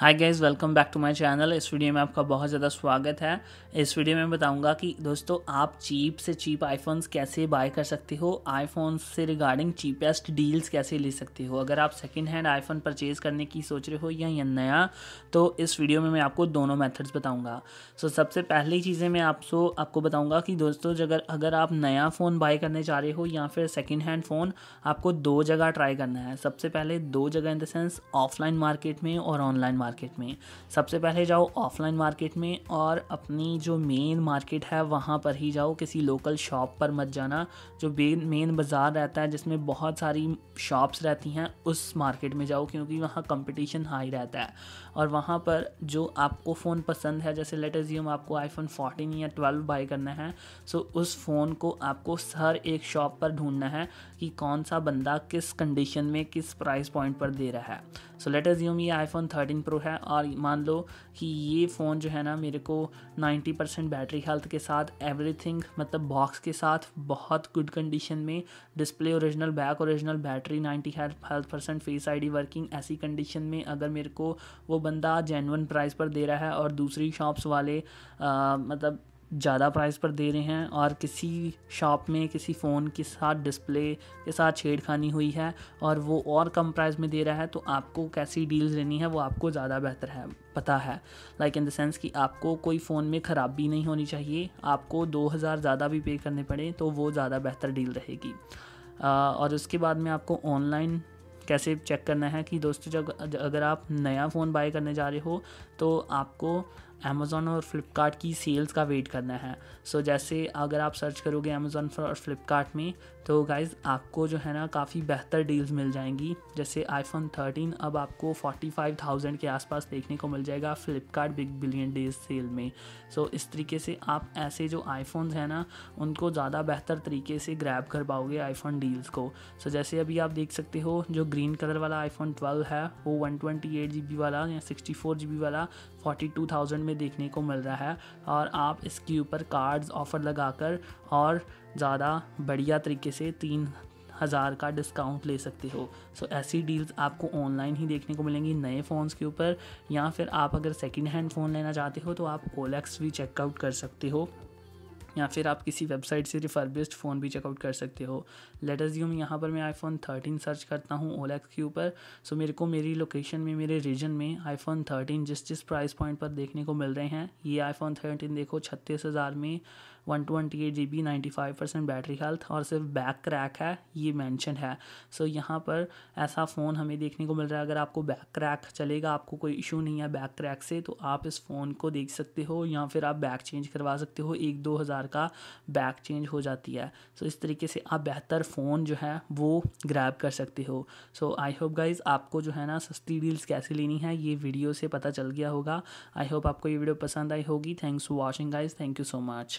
hi guys welcome back to my channel इस video में आपका बहुत ज़्यादा स्वागत है इस वीडियो में बताऊंगा कि दोस्तों आप चीप से चीप आईफोन्स कैसे बाय कर सकते हो आईफोन्स से रिगार्डिंग चीपेस्ट डील्स कैसे ले सकते हो अगर आप सेकंड हैंड आईफोन परचेज करने की सोच रहे हो या, या नया तो इस वीडियो में मैं आपको दोनों मैथड्स बताऊँगा सो so, सबसे पहली चीज़ें मैं आपको आपको बताऊँगा कि दोस्तों अगर अगर आप नया फ़ोन बाय करने जा रहे हो या फिर सेकेंड हैंड फ़ोन आपको दो जगह ट्राई करना है सबसे पहले दो जगह in the sense offline market में और ऑनलाइन मार्केट मार्केट में सबसे पहले जाओ ऑफलाइन मार्केट में और अपनी जो मेन मार्केट है वहाँ पर ही जाओ किसी लोकल शॉप पर मत जाना जो मेन बाज़ार रहता है जिसमें बहुत सारी शॉप्स रहती हैं उस मार्केट में जाओ क्योंकि वहाँ कंपटीशन हाई रहता है और वहाँ पर जो आपको फ़ोन पसंद है जैसे लेटर जी आपको आईफोन 14 या ट्वेल्व बाई करना है सो उस फ़ोन को आपको हर एक शॉप पर ढूंढना है कि कौन सा बंदा किस कंडीशन में किस प्राइस पॉइंट पर दे रहा है सो लेटर जी ये आईफोन थर्टीन प्रो है और मान लो कि ये फ़ोन जो है ना मेरे को 90 परसेंट बैटरी हेल्थ के साथ एवरीथिंग मतलब बॉक्स के साथ बहुत गुड कंडीशन में display original back original battery 90 health health percent face ID working ऐसी कंडीशन में अगर मेरे को वो बंदा जेनवन प्राइस पर दे रहा है और दूसरी शॉप्स वाले आ, मतलब ज़्यादा प्राइस पर दे रहे हैं और किसी शॉप में किसी फ़ोन के साथ डिस्प्ले के साथ छेड़खानी हुई है और वो और कम प्राइस में दे रहा है तो आपको कैसी डील्स लेनी है वो आपको ज़्यादा बेहतर है पता है लाइक इन द सेंस कि आपको कोई फ़ोन में ख़राबी नहीं होनी चाहिए आपको 2000 ज़्यादा भी पे करने पड़े तो वो ज़्यादा बेहतर डील रहेगी और उसके बाद में आपको ऑनलाइन कैसे चेक करना है कि दोस्तों जब अगर आप नया फ़ोन बाय करने जा रहे हो तो आपको अमेज़ोन और फ्लिपकार्ट की सेल्स का वेट करना है सो so, जैसे अगर आप सर्च करोगे अमेज़ोन और फ्लिपकार्ट में तो गाइज़ आपको जो है ना काफ़ी बेहतर डील्स मिल जाएंगी जैसे आईफोन 13 अब आपको 45,000 के आसपास देखने को मिल जाएगा Flipkart big billion days sale में सो so, इस तरीके से आप ऐसे जो आईफ़ोन हैं ना उनको ज़्यादा बेहतर तरीके से ग्रैब कर पाओगे आईफोन डील्स को सो so, जैसे अभी आप देख सकते हो जो ग्रीन कलर वाला आईफोन ट्वेल्व है वो वन वाला या सिक्सटी वाला फोर्टी में में देखने को मिल रहा है और आप इसके ऊपर कार्ड्स ऑफ़र लगाकर और ज़्यादा बढ़िया तरीके से तीन हज़ार का डिस्काउंट ले सकते हो सो so, ऐसी डील्स आपको ऑनलाइन ही देखने को मिलेंगी नए फ़ोन्स के ऊपर या फिर आप अगर सेकेंड हैंड फ़ोन लेना चाहते हो तो आप ओलेक्स भी चेकआउट कर सकते हो या फिर आप किसी वेबसाइट से रिफर्बिस्ट फ़ोन भी चेकआउट कर सकते हो लेटर्स यूम यहाँ पर मैं आईफोन थर्टीन सर्च करता हूँ ओलेक्स के ऊपर सो मेरे को मेरी लोकेशन में मेरे रीजन में आईफोन थर्टीन जिस जिस प्राइस पॉइंट पर देखने को मिल रहे हैं ये आईफोन थर्टीन देखो छत्तीस हज़ार में one twenty eight G B ninety five percent battery health और सिर्फ बैक क्रैक है ये मैंशन है सो so, यहाँ पर ऐसा फ़ोन हमें देखने को मिल रहा है अगर आपको बैक क्रैक चलेगा आपको कोई इशू नहीं है बैक क्रैक से तो आप इस फ़ोन को देख सकते हो या फिर आप बैक चेंज करवा सकते हो एक दो हज़ार हज़ार का बैक चेंज हो जाती है सो so, इस तरीके से आप बेहतर फ़ोन जो है वो ग्रैब कर सकते हो सो आई होप गाइज़ आपको जो है ना सस्ती डील्स कैसे लेनी है ये वीडियो से पता चल गया होगा आई होप आपको ये वीडियो पसंद आई होगी thanks for watching guys thank you so much